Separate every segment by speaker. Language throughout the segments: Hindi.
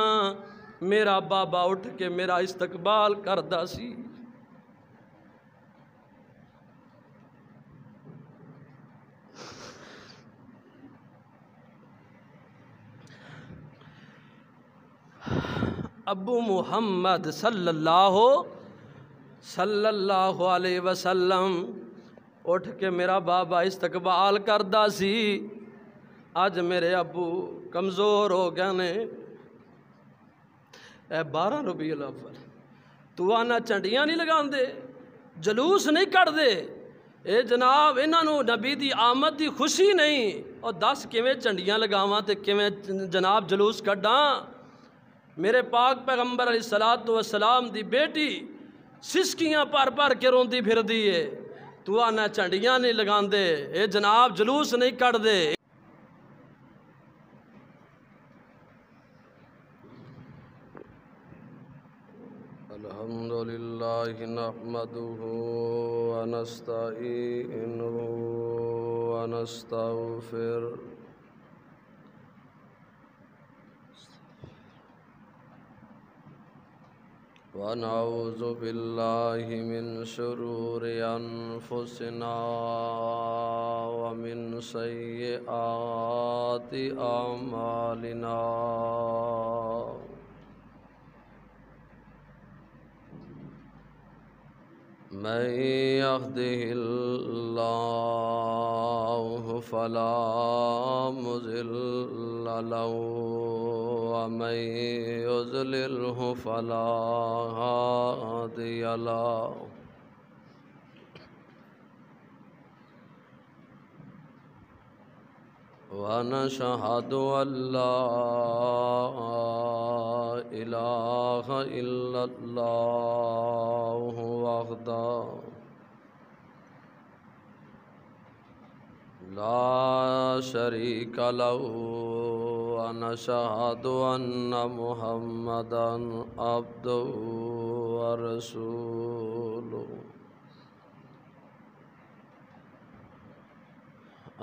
Speaker 1: मेरा बाबा उठ के मेरा इस्तकबाल करता सी अबू मुहम्मद सल्लल्लाहो सल्लल्लाहु अलैहि वसल्लम उठ के मेरा बाबा इस्तकबाल करता सी अज मेरे अबू कमज़ोर हो गए ने ए बारह रुपये अवल तू आना झंडिया नहीं लगाते जलूस नहीं कटते ये जनाब इन्हों नबी की आमद की खुशी नहीं और दस किमें झंडिया लगाव तो किमें जनाब जलूस क्डा मेरे पाक पैगंबर अली सलाद तो सलाम की बेटी सिसकियाँ भर भर के रोंद फिर दी है तू आना झंडियाँ नहीं लगाते ये जनाब जलूस नहीं कटते الحمد لله نحمده ونستعينه ونستغفره ونعوذ بالله من شرور أنفسنا ومن سيئات أعمالنا من يهده الله فلا مضل له ومن يضلله فلا هادي له ونشهد أن لا إله إلا الله وحده لا شريك له ونشهد أن محمدا عبده ورسوله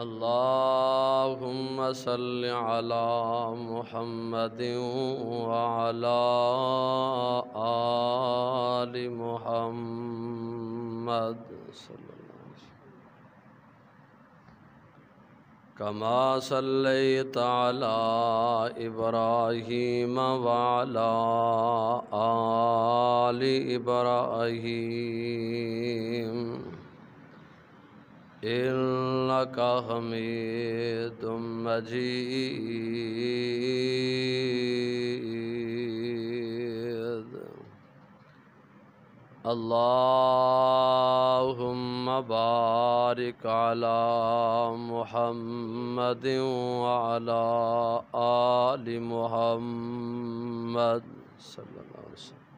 Speaker 1: اللهم صل على محمد وعلى آل محمد صلى الله عليه وسلم كما صليت على إبراهيم وعلى آل إبراهيم إنك حميد مجيد اللهم بارك على محمد وعلى آل محمد صلى الله عليه وسلم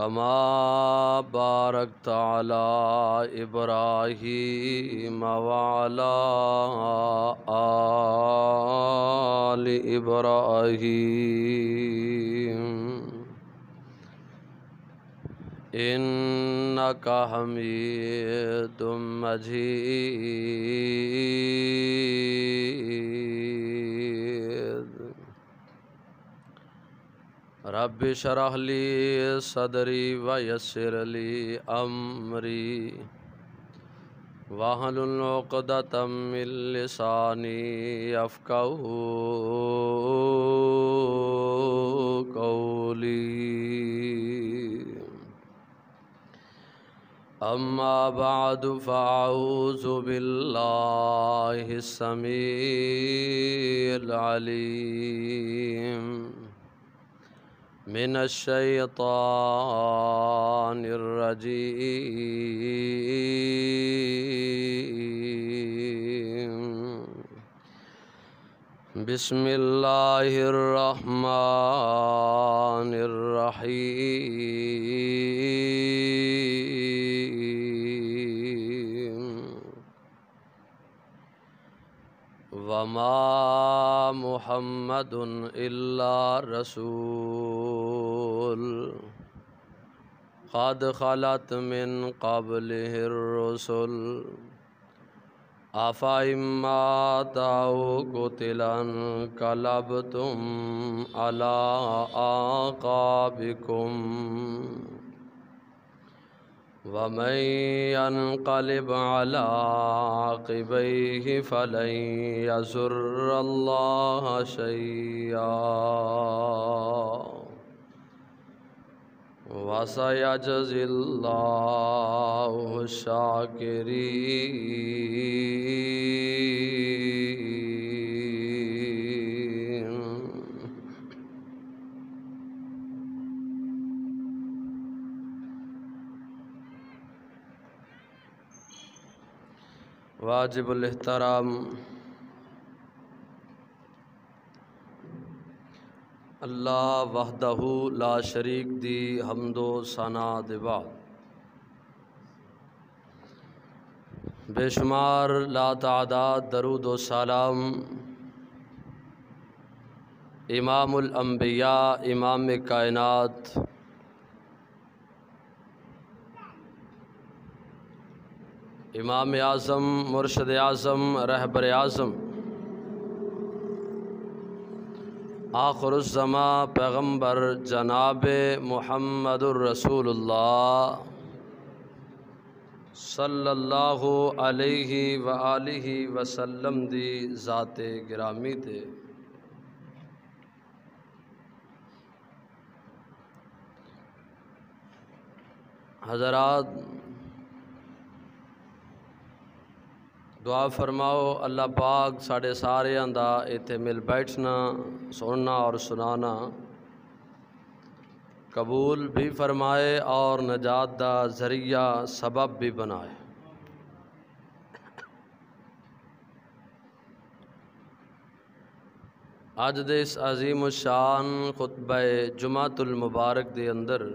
Speaker 1: कमा बारक ताला इब्राहिम वाला आल इब्राहिम इन का तुम मझी रब शराहली सदरी वयसरली अमरी वाहलुल्नोकदतमिल्लिसानी अफकऊ कौली अम्मा बाद फ़ाउज़ुबिल्लाहि समील अलीम من الشيطان الرجيم بسم الله الرحمن الرحيم وما محمد إلا رسول قد خلت من قبله الرسل أفإن مات أو قتل انقلبتم على أعقابكم वमन यनकलिब अला आक़िबैहि फ़लन यसुर्रल्लाह शय्या वसयजजिल्लाहु शाकिरीन वाजिबुलहतराम अल्लाह वहदहू ला शरीक दी हमदो सना दिवा बेशुमार ला तादाद दरुद सलाम इमामुलम्बिया इमाम कायनात इमाम आज़म मुर्शद आज़म रहबर आज़म आखरसमा पैगम्बर जनाब महमद रसूलुल्ला सल्लल्लाहु अलैहि व आलिहि वसल्लम दी ज़ात गिरामी थे हजरात दुआ फरमाओ अल्लाह पाक साढ़े सारिया इतने मिल बैठना सुनना और सुनाना कबूल भी फरमाए और नजात का जरिया सबब भी बनाए अज दे इस अजीम शान खुतब जुमातुल मुबारक के अंदर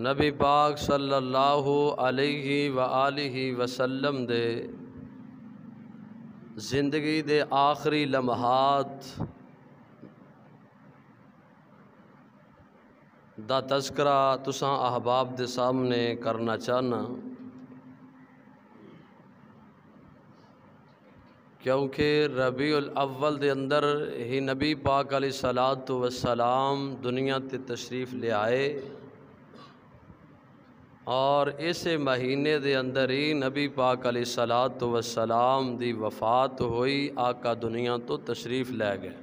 Speaker 1: नबी पाक सल्लल्लाहु अलैहि व आलिहि वसल्लम दे ज़िंदगी दे आखिरी लम्हात दा तस्करा तुसा अहबाब दे सामने करना चाहना क्योंकि उल अव्वल दे अंदर ही नबी पाक अली सलात वसलाम दुनिया ते तशरीफ़ ले आए और इस महीने के अंदर ही नबी पाक अली सलात वसलाम की वफात हुई आका दुनिया तो तशरीफ लै गए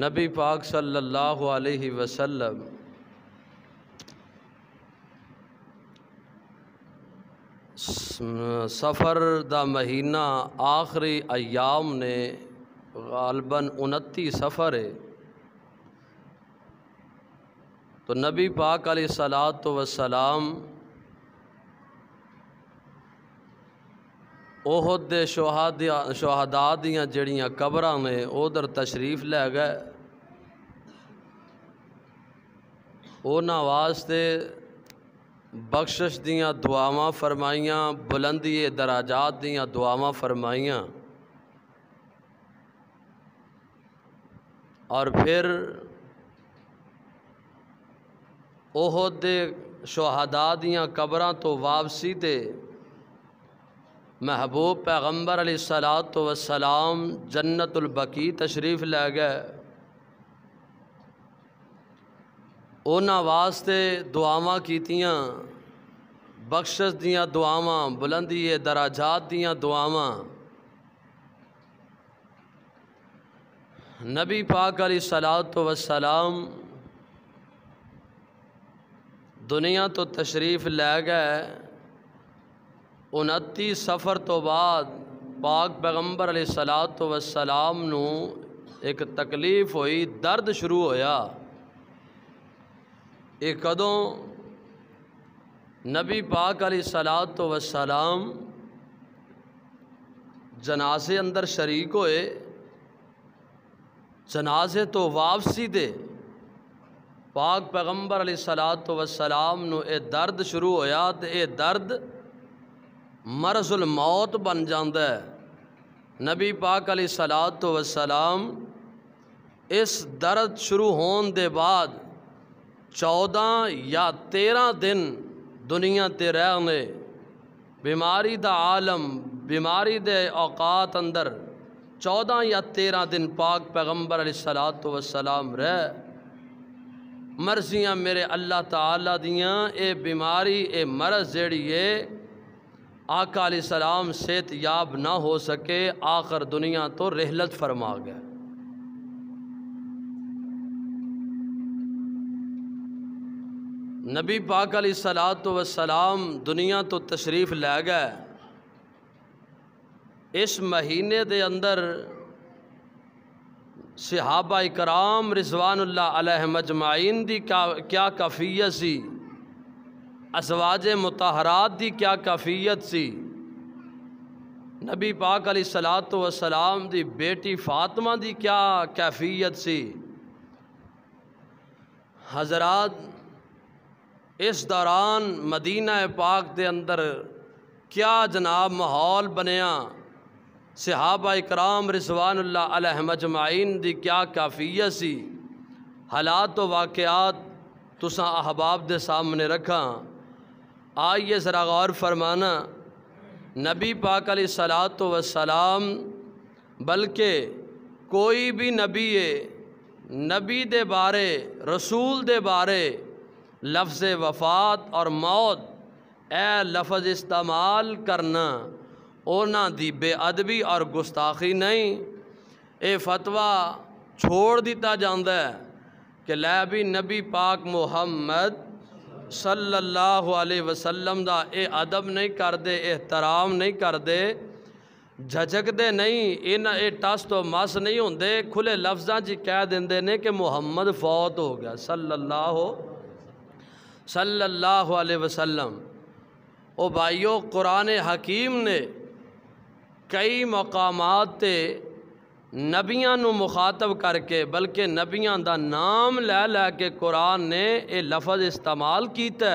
Speaker 1: नबी पाक सल्लल्लाहु अलैहि वसल्लम सफ़र का महीना आखिरी अयाम ने गालबन उनती सफ़र है तो नबी पाक सलात वसलाम ओहद शहाद दिया दियाँ जड़ियाँ कबर ने उधर तशरीफ लै गए उन्होंने वास्ते बख्शिश दियाँ दुआव फरमाइया बुलंदी दराजात दियाँ दुआव फरमाइया और फिर ओहद शहदा दियाँ कबर तो वापसी ते महबूब पैगम्बर अली सलात वसलाम जन्नतुलबकी तशरीफ़ लै गए उन्होंने वास्ते दुआव कीतियाँ बख्शस दियाँ दुआव बुलंदी दराजात दियाँ दुआव नबी पाक सलात वसलाम दुनिया तो तशरीफ़ लै गए उनती सफ़र तो बाद पाक पैगंबर सलात वसलाम एक तकलीफ़ हुई दर्द शुरू होया एक कदों नबी पाक सलात वसलाम जनाजे अंदर शरीक होए जनाजे तो वापसी दे पाक पैगंबर सलात वसलाम ए दर्द शुरू होया तो यह दर्द मरजुल मौत बन जाता है नबी पाक अली सलात वसलाम इस दर्द शुरू होने के बाद चौदह या तेरह दिन दुनिया ते रहने बीमारी का आलम बीमारी के औकात अंदर चौदह या तेरह दिन पाक पैगम्बर सलात वसलाम रह मर्जियाँ मेरे अल्लाह ताला दियाँ ए बीमारी ए मरज जड़ी ए आका सलाम सेहत याब ना हो सके आखिर दुनिया तो रहलत फरमा गए नबी पाक सलात वसलाम दुनिया तो तशरीफ़ लै गए इस महीने के अंदर सिहाबा कराम रिजवानुल्ला अलहमजमाइन की क्या क्या कैफियत सी असवाज मुतहरात की क्या कैफियत सी नबी पाक अली सलात वसलाम की बेटी फातमा की क्या कैफियत सी हजरात इस दौरान मदीना पाक के अंदर क्या जनाब माहौल बनया सहाबा कराम रिजवानल्ला अलहमजमाइन दी क्या काफियत सी हालात तो वाकयात तुसा अहबाब दे सामने रखा आइए ज़रा गौर फरमाना नबी पाक सलात वसलाम बल्कि कोई भी नबी है नबी दे बारे रसूल दे बारे लफ्ज़ वफात और मौत ए लफ्ज़ इस्तेमाल करना ਉਹਨਾਂ ਦੀ बेअदबी और गुस्ताखी नहीं ये फतवा छोड़ दिता जाता है कि लै भी नबी पाक मुहम्मद सल्लल्लाहु अलैहि वसल्लम का यह अदब नहीं करते एहतराम नहीं करते झकते नहीं इन ये टस तो मस नहीं होंगे खुले लफ्जा च कह देंगे ने कि मुहम्मद फौत हो गया सल्लल्लाहु सल्लल्लाहु अलैहि वसल्लम ओ भाइयों कुरान हकीम ने कई मकाम नबिया मुखातब करके बल्कि नबिया का नाम ਦਾ ਨਾਮ कुरान ने यह लफज इस्तेमाल किया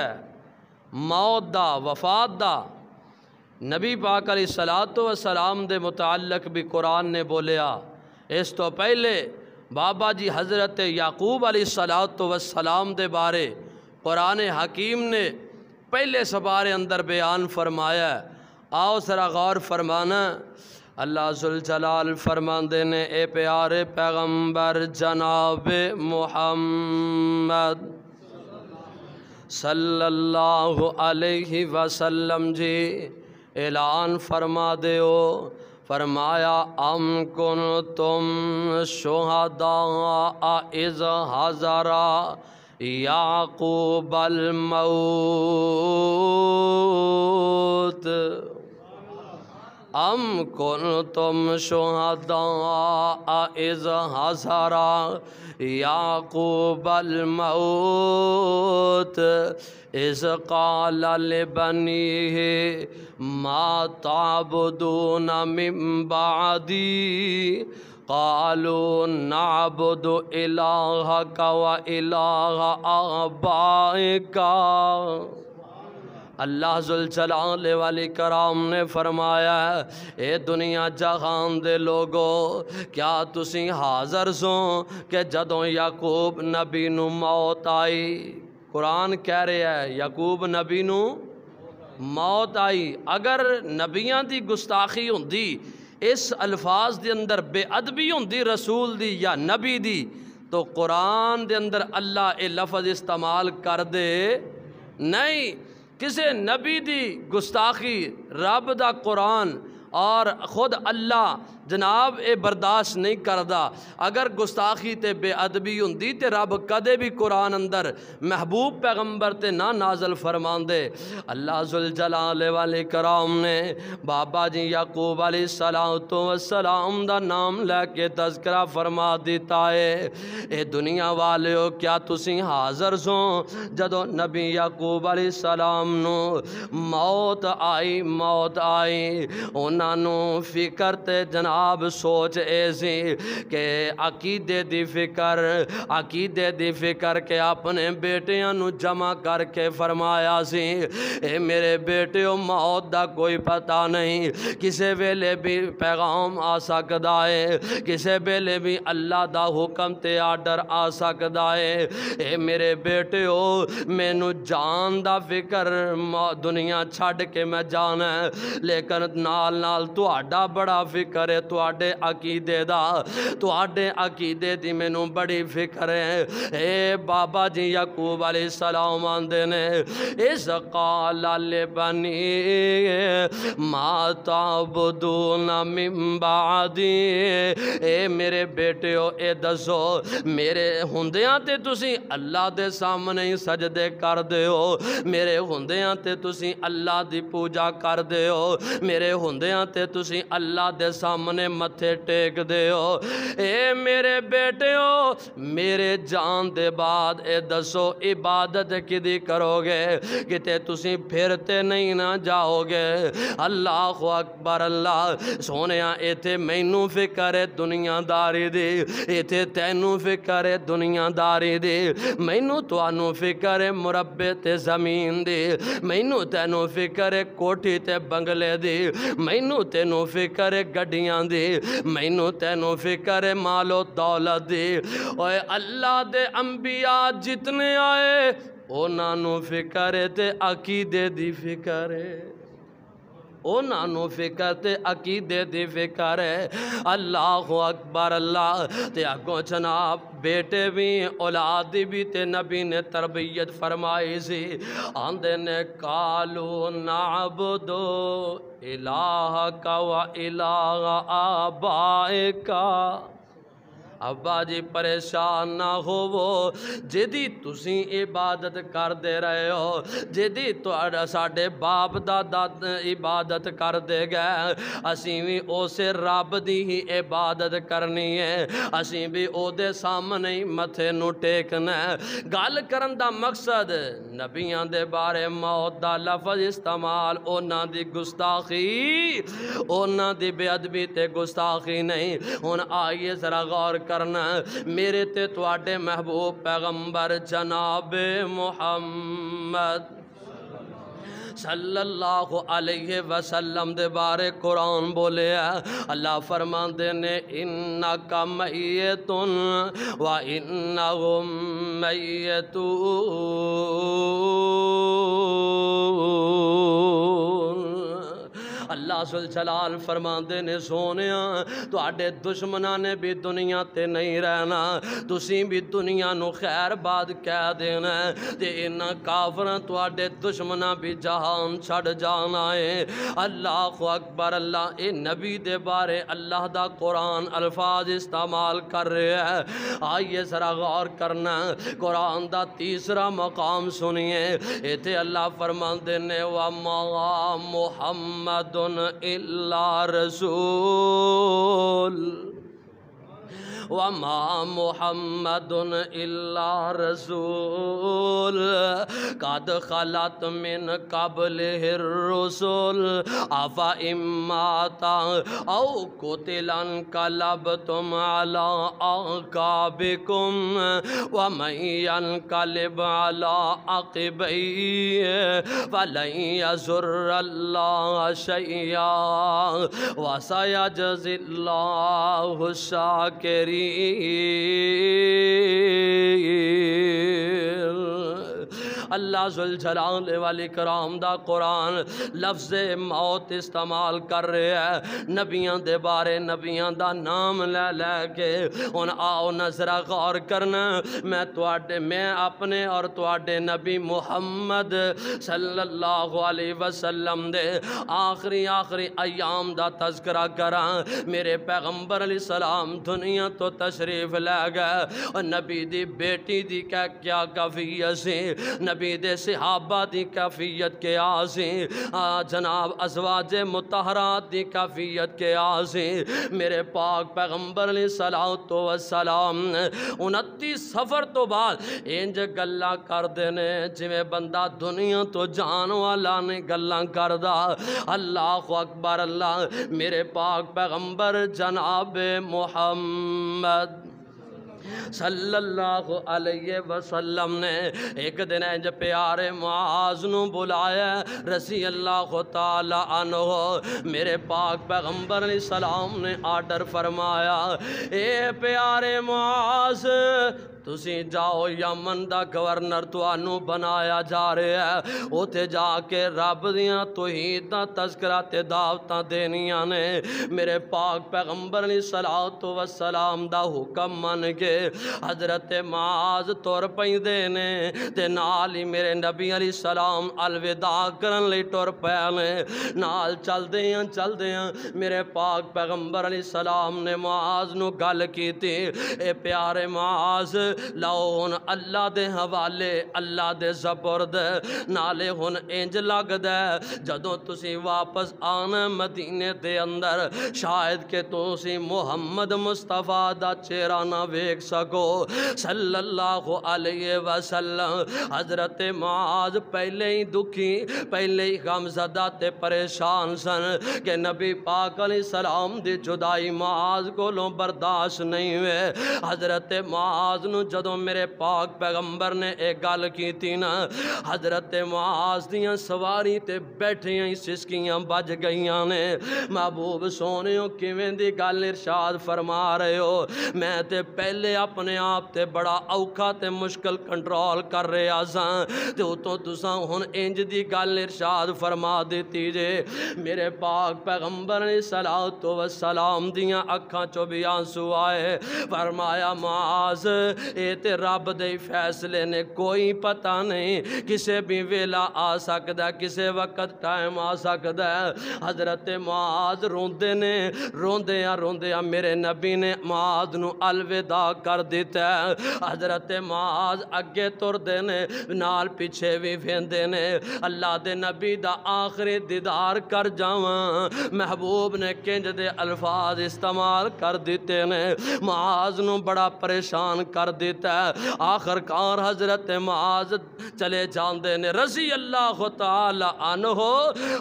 Speaker 1: मौत का वफात का नबी पाक सलात वसलाम के मुतक भी कुरान ने बोलिया इस तो पहले बाबा जी हज़रत याकूब अली सलात वसलाम के बारे कुरान हकीम ने पहले सबारे अंदर बयान फरमाया आओ सरा गौर फरमाना अल्लाह जुलजलाल फरमान देने ए प्यारे पैगम्बर जनाब मोहम्मद सल्लल्लाहु अलैहि वसल्लम जी ऐलान फरमा दो फरमाया अम कुन तुम शहदा आज़ हज़रा याकूबल मऊत अम कुन तुम शुहदाज हजरा याकूबल मऊत इस काल बनी है माताबून मिम्बादी कालो नाबुद इलाह कवा व इलाह आबाए का अल्लाह जुलझलाने वाली कराम ने फरमाया ये दुनिया जहान दे लोगो क्या तुम हाज़र सो कि जदों याकूब नबी नू मौत आई कुरान कह रहा है याकूब नबी नू मौत आई अगर नबिया की गुस्ताखी होंगी इस अल्फाज के अंदर बेअदबी होंगी रसूल दी या नबी दी तो कुरान के अंदर अल्लाह ये लफज इस्तेमाल कर दे नहीं किसी नबी दी गुस्ताखी रब का कुरान और ख़ुद अल्लाह जनाब ये बर्दाश्त नहीं करता अगर गुस्ताखी तो बेअदबी होंगी तो रब कद भी कुरान अंदर महबूब पैगंबर ते ना नाजल दे अल्लाह जुल जलाल वाले कराम ने बाबा जी याकूब अली सलाम तो सलाम का नाम लैके तस्करा फरमा दिता है ये दुनिया वाले हो क्या तुम हाजर सो जदों नबी याकूब अली सलाम नो मौत आई मौत आई उन्होंने फिक्र ते जना जनाब सोच ऐसी के अकीदे की फिकर अकीदे की फिकर के अपने बेटिया जमा करके फरमाया सी ए मेरे बेटे मौत का कोई पता नहीं किसी वेले भी पैगाम आ सकता है किसी वेले भी अल्लाह का हुक्म ते आर्डर आ सकता है ए मेरे बेटे हो मैनू जान का फिक्र दुनिया छड़ के मैं जाना है लेकिन नाल नाल तो बड़ा फिक्र है थोड़े अकीदे का थोड़े अकीदे की मैनू बड़ी फिक्र है ये बाबा जी यकूब वाली सलाम आते ने इस कॉल बनी माता बुदू नीबा ए मेरे बेटे हो ये दसो मेरे होंदया तो तीन अल्लाह के सामने ही सजदे कर दौ मेरे होंदया तो अल्लाह की पूजा कर दौ मेरे होंदया तो अल्लाह के सामने ਸੋਹਣੇ ਮੱਥੇ ਟੇਕਦੇ ਹੋ ਏ ਮੇਰੇ ਬੇਟਿਓ ਮੇਰੇ ਜਾਨ ਦੇ ਬਾਅਦ ਇਹ ਦੱਸੋ ਇਬਾਦਤ ਕਿਦੀ ਕਰੋਗੇ ਕਿਤੇ ਤੁਸੀਂ ਫਿਰ ਤੇ ਨਹੀਂ ਨਾ ਜਾਓਗੇ ਅੱਲਾਹੁ ਅਕਬਰ ਅੱਲਾ ਸੋਹਣਿਆ ਇੱਥੇ ਮੈਨੂੰ ਫਿਕਰ ਹੈ ਦੁਨੀਆਦਾਰੀ ਦੀ ਇੱਥੇ ਤੈਨੂੰ ਫਿਕਰ ਹੈ ਦੁਨੀਆਦਾਰੀ ਦੀ ਮੈਨੂੰ ਤੁਹਾਨੂੰ ਫਿਕਰ ਹੈ ਮੁਰੱਬੇ ਤੇ ਜ਼ਮੀਨ ਦੀ ਮੈਨੂੰ ਤੈਨੂੰ ਫਿਕਰ ਹੈ ਕੋਠੀ ਤੇ ਬੰਗਲੇ ਦੀ ਮੈਨੂੰ ਤੈਨੂੰ ਫਿਕਰ ਹੈ ਗੱਡੀਆਂ दे मैनू तेनों फिकर मालो दौलत दे ओए अल्लाह दे अंबिया जितने आए उन्होंने फिकर ते अकीदे की फिक्र है उन्होंने फिकर ते अकीदे दी फिकर है अल्लाह अकबर अल्लाह ते अगों जनाब बेटे भी औलाद भी ते नबी ने तरबियत फरमाई सी आंदे ने कालू नाब दो इलाह का व इलाह आबाए का अब्बा जी परेशान ना होवो जिदी तुसी इबादत करते रहे हो जेदी साढ़े बाप दादा इबादत करदे गए असी भी उस रब की ही इबादत करनी है असी भी ओदे सामने ही मथे न टेकना है गल कर मकसद नबिया के बारे मौत का लफज इस्तेमाल उन्हां दी गुस्ताखी उन्हां बेअदबी ते गुस्ताखी नहीं हूँ आइए जरा गौर करना मेरे ते थोड़े महबूब पैगंबर जनाब मुहम्मद सल्लल्लाहु अलैहि वसल्लम दे बारे कुरान बोले अल्लाह फरमाते ने इन्ना का मैतुन व इन्ना तू अल्लाह सुल जलाल फरमाते ने सोने थोड़े दुश्मन ने भी दुनिया ते नहीं रहना ती भी दुनिया को खैर बाद कह देना ते इन्ह काफर थोड़े दुश्मन भी जहान छड़ जाना है अल्लाह अकबर अल्लाह ए नबी दे बारे अल्लाह का कुरान अल्फाज इस्तेमाल कर रहे हैं आइए सरा गौर करना कुरान का तीसरा मकाम सुनिए इतने अल्लाह फरमाते ने वाह मुहम्मद إلا رسول وما محمد إلا رسول قد خلت من قبله الرسل أفا إماتا أو قتلا انقلبتم على أعقابكم ومن ينقلب على عقبيه فلن يزر الله شيئا وسيجزي الله الشاكرين Israel. अल्लाह जलाने वाले कराम का कुरान लफ्ज मौत इस्तेमाल कर रहे है नबिया के बारे नबिया का नाम लै लै के हूँ आओ नजरा गौर करना मैं थोड़े मैं अपने और थोड़े नबी मुहम्मद सल्लल्लाहु अलैहि वसल्लम दे आखिरी आखिरी अयाम का तस्करा करा मेरे पैगंबर अली सलाम दुनिया तो तशरीफ लै गए और नबी दी बेटी दी क्या क्या कफी असी नबी दे सिहाबा दी काफियत के आजी जनाब अजवाज मतहरात दी काफियत के आजी मेरे पाक पैगम्बर सलाह तो सलाम उनती सफ़र तो बाद इंज गल कर देने जिमें बंदा दुनिया तो जान वाला ने गल कर अल्लाह अकबर अल्लाह मेरे पाक पैगम्बर जनाब मोहम्मद सल्लल्लाहु अलैहि वसल्लम ने एक दिन जब प्यारे माज न बुलाया रसी अल्लाह तला मेरे पाक पैगम्बर सलाम ने आर्डर फरमाया ए प्यारे माज तुसी जाओ यमन का गवर्नर तुम बनाया जा रहा है उत जाके रब दया तुहद तस्करा दावत देनिया ने मेरे पाक पैगंबर सलाह तो व सलाम का हुक्म मन के हजरत माज तुर पे ने मेरे नबी अली सलाम अलविदा कर तुर पे नाल चलद चलद मेरे पाक पैगंबर अली सलाम ने माज न गल की ए प्यारे माज लाओ हूँ अल्लाह के हवाले अल्लाह दे सपुरद नाले हूँ इंज लगद जदों तुम वापस आने मदीने के अंदर शायद के तुम मुहम्मद मुस्तफा का चेहरा ना वेख सको सल्लाह अलिए वसलम हजरत माज पहले ही दुखी पहले ही गमजदा ते परेशान सन के नबी पाकल सलाम की जुदाई माज को बर्दाश्त नहीं हुए हजरत माज न जो मेरे पाक पैगंबर ने यह गल की ना हजरत मास दियाँ सवारी ते बैठिया सिसकियाँ बज गई ने महबूब सोने किमें गल इरशाद फरमा रहे हो मैं ते पहले अपने आप ते बड़ा औखा ते मुश्किल कंट्रोल कर रहा सो तुसा हूँ इंज की गल इरशाद फरमा दी जे मेरे पाक पैगंबर ने सलाह तो सलाम दियाँ अखा चो भी आंसू आए फरमाया मास ये रब के फैसले ने कोई पता नहीं किसी भी वेला आ सकता किसी वक्त टाइम आ सकता हजरत माज रोंद ने रोंद रोंद मेरे नबी ने माज न अलविदा कर दिता है हजरत माज अगे तुरद ने नाल पिछे भी फेंदे ने अल्लाह दे नबी का आखिरी दीदार कर जाव महबूब ने किंज के अल्फाज इस्तेमाल कर दिते ने माज न बड़ा परेशान कर दिया दिता है आखिरकार हजरत माज चले जाते ने रसी अल्लाह तन हो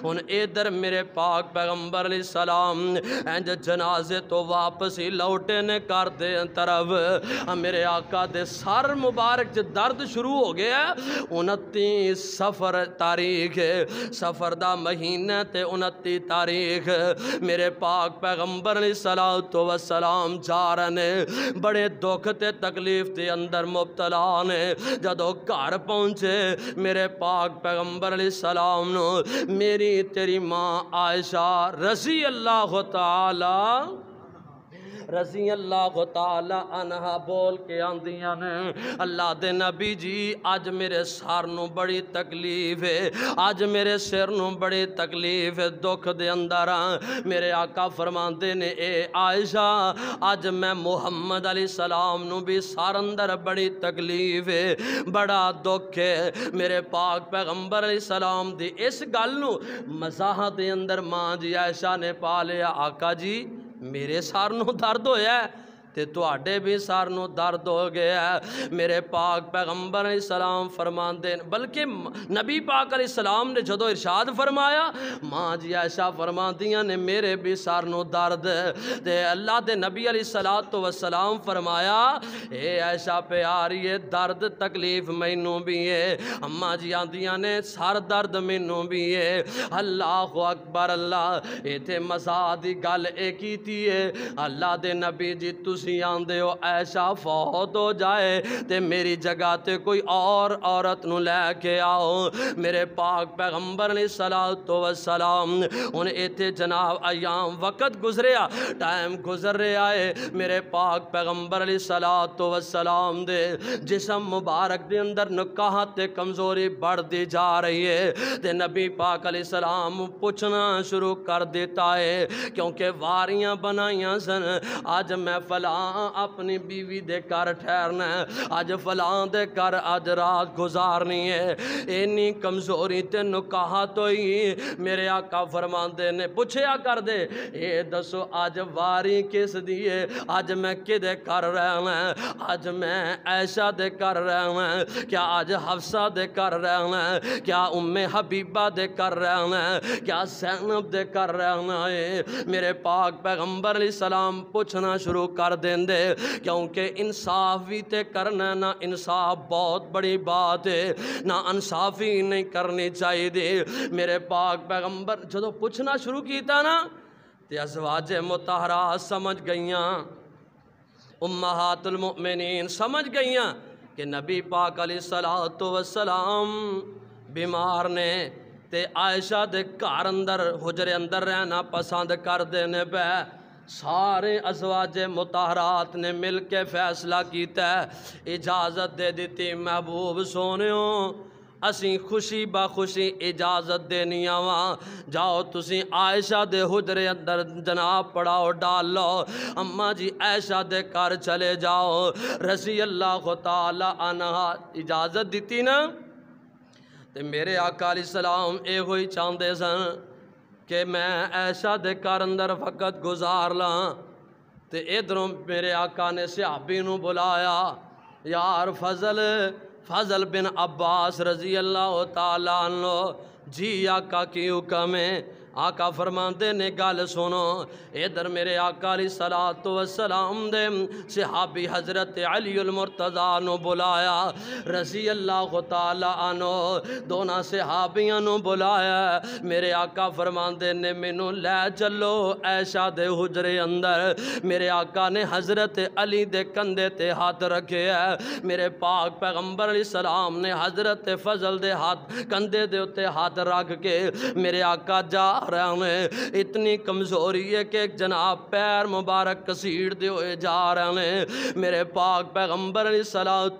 Speaker 1: हूँ इधर मेरे पाक पैगम्बर सलाम इंज जनाजे तो वापस ही लौटे ने कर दे तरफ मेरे आका दे सर मुबारक च दर्द शुरू हो गया उनती सफ़र तारीख सफ़र का महीना तो उनती तारीख मेरे पाक पैगम्बर सलाम तो सलाम जा रहे ने बड़े दुख तकलीफ के अंदर मुबतला ने जो घर पहुँचे मेरे पाक पैगंबर अली सलाम मेरी तेरी माँ आयशा रसी अल्लाह तला रजी अल्लाह तहा बोल के आंदियां ने अल्लाह दे नबी जी अज मेरे सर न बड़ी तकलीफ है अज मेरे सिर न बड़ी तकलीफ है दुख दे अंदर मेरे आका फरमाते ने ए आयशा अज मैं मुहम्मद अली सलाम न भी सर अंदर बड़ी तकलीफ है बड़ा दुख है मेरे पाक पैगंबर अली सलाम दी इस गल मजाह के अंदर माँ जी आयशा ने पा लिया आका जी ਮੇਰੇ ਸਰ ਨੂੰ ਦਰਦ ਹੋਇਆ थोड़े भी सारू दर्द हो गया मेरे पाक पैगंबर सलाम फरमाते बल्कि नबी पाक अली सलाम ने जो इर्शाद फरमाया माँ जी ऐसा फरमा दियाँ ने मेरे भी सारू दर्द ते अल्लाह के नबी अली सलाह तो व सलाम फरमाया ये ऐसा प्यारी है दर्द तकलीफ मैनू भी है अम्मा जी आदियाँ ने सर दर्द मैनू भी है अल्लाह अकबर अल्लाह इतने मजा की गल ए की अल्लाह के नबी जी तुम तुम आँदे हो ऐशा फौत हो जाए तो मेरी जगह पर कोई और औरत न लैके आओ मेरे पाक पैगंबर ने सलाह तो सलाम हूँ इतने जनाब अयाम वक्त गुजरिया टाइम गुजर रहा है मेरे पाक पैगंबर ने सलाह तो सलाम दे जिसम मुबारक के अंदर नुकाहत कमजोरी बढ़ती जा रही है ते नबी पाक अली सलाम पूछना शुरू कर देता है क्योंकि वारियां बनाइया सन अज मैं फला हाँ, अपनी बीवी दे कर ठहरना है अज फलां दे घर अज रात गुजारनी है इन्नी कमजोरी तेन कहा तो ही मेरे आका फरमाते ने पूछया कर दे ये दसो अज वारी किस दी है अज मैं कि कर रहा है अज मैं ऐशा दे कर रहा क्या अज हफसा दे कर रहा है क्या उम्मे हबीबा दे कर रहा क्या सैनब दे कर रहा है मेरे पाक पैगंबर सलाम पूछना शुरू कर देंगे क्योंकि इंसाफ भी तो करना ना इंसाफ बहुत बड़ी बात है ना इंसाफी नहीं करनी चाहिए मेरे पाक पैगंबर जो पूछना शुरू किया ना तो अजवाज मुतहरा समझ गई उम्मातुल उम्मातुलमिन समझ गई कि नबी पाक अली सलाह तो वसलाम बीमार ने ते आयशा दे घर अंदर हुजरे अंदर रहना पसंद करते ने पे सारे अजवाज मुताहरात ने मिल के फैसला किया इजाज़त दे दी महबूब सोने असी खुशी खुशी इजाजत देनी वा जाओ तुसी आयशा दे हुजरे अंदर जनाब पढ़ाओ डाल लो अम्मा जी आयशा दे घर चले जाओ रसी अल्लाह तला अनहा इजाजत दी ना ते मेरे अकाली सलाम यो ही चाहते सन कि मैं ऐसा दे घर अंदर वक़्त गुजार ला तो इधरों मेरे आका ने नू बुलाया यार फजल फजल बिन अब्बास रजी अल्लाह तला जी आका की हुक्म है आका फरमाते ने गल सुनो इधर मेरे आका अली सलाह तो सलाम दे सिहाबी हजरत अली मुर्तजा नो बुलाया रसी अल्लाह तनो दोनों सिहाबिया नो बुलाया मेरे आका फरमाते ने मैनू लै चलो ऐशा दे हुजरे अंदर मेरे आका ने हजरत अली दे कंधे ते हाथ रखे है मेरे पाक पैगंबर अली सलाम ने हजरत फजल दे हाथ कंधे दे उत्ते हाथ रख के मेरे आका जा जा रहा हूँ इतनी कमज़ोरी है कि जनाब पैर मुबारक घसीटते हुए जा रहे हैं मेरे पाक पैगम्बर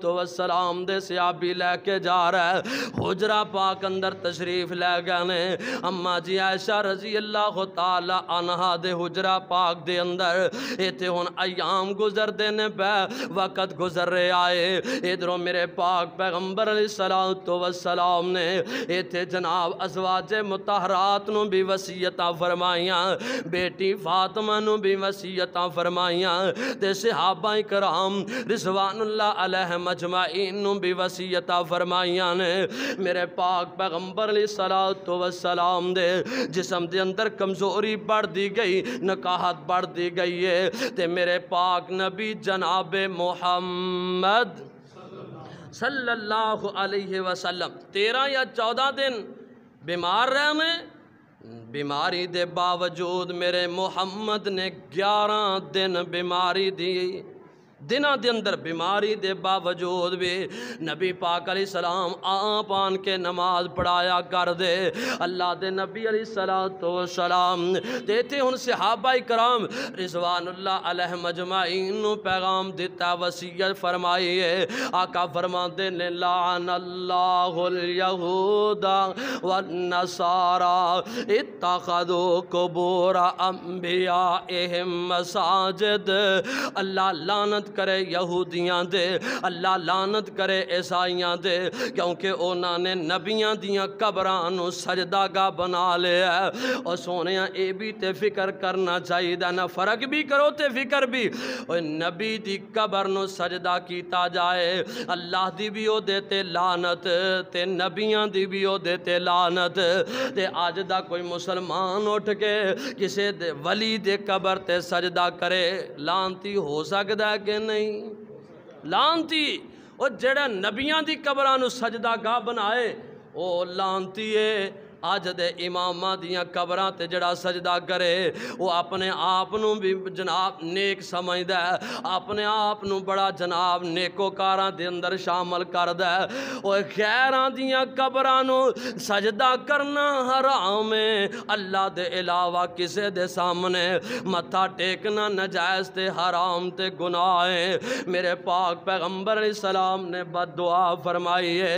Speaker 1: तो सलाम दे सियाबी लेके जा रहा है हुजरा पाक अंदर तशरीफ लै गए ने अम्मा जी ऐशा रजी अल्लाह तला अनहा दे हुजरा पाक दे अंदर इतने हूँ अयाम गुजर देने पै वक़्त गुजर रहे आए इधरों मेरे पाक पैगम्बर तो सलाम ने इतने जनाब अजवाज मुताहरात भी वसीयत फरमाइया बेटी फातमा नु भी वसीयत फरमाइया ते सहाबा कराम रिजवानुल्ला अलह मजमाई नु भी वसीयत फरमाइया ने मेरे पाक पैगंबर अली सलात तो वसलाम दे जिसम दे अंदर कमजोरी बढ़ती गई नकाहत बढ़ती गई है ते मेरे पाक नबी जनाब मोहम्मद सल्लल्लाहु अलैहि वसल्लम तेरह या चौदह दिन बीमार रहने ਬਿਮਾਰੀ ਦੇ ਬਾਵਜੂਦ ਮੇਰੇ ਮੁਹੰਮਦ ਨੇ 11 ਦਿਨ ਬਿਮਾਰੀ ਦੀ दिनों के अंदर बीमारी के बावजूद भी नबी पाक अली सलाम आ पान के नमाज पढ़ाया कर दे अल्लाह दे नबी अली सलाम तो सलाम देते हूँ सिहाबा कराम रिजवान अल्लाह अलह मजमाइन पैगाम दिता वसीयत फरमाई है आका फरमा दे नारा इता खदो कबोरा अम्बिया अल्लाह लानत करे यहूदिया दे अल्लाह लानत करे ईसाइया दे क्योंकि उन्होंने नबिया दिया कबर सजदा गा बना लिया और सोने ये भी तो फिक्र करना चाहिए ना फर्क भी करो तो फिक्र भी और नबी की कबर न सजदा किया जाए अल्लाह की भी वो देते लानत ते नबिया की भी वो देते लानत ते अज का कोई मुसलमान उठ के किसी दे वली दे कबर ते सजदा करे लानती हो सकता है कि नहीं लानती और जड़ा नबिया की कबर गाह बनाए ओ लानती है अज दे इमामा दबर कबर जड़ा सजदा करे वो अपने आप न भी जनाब नेक समझद अपने आप न बड़ा जनाब नेकोकार के अंदर शामिल कर द खैर कबर सजदा करना हराम है अल्लाह के अलावा किसी के सामने मथा टेकना नजायज़ ते हराम ते गुनाह है मेरे पाक पैगंबर सलाम ने बद दुआ फरमाई है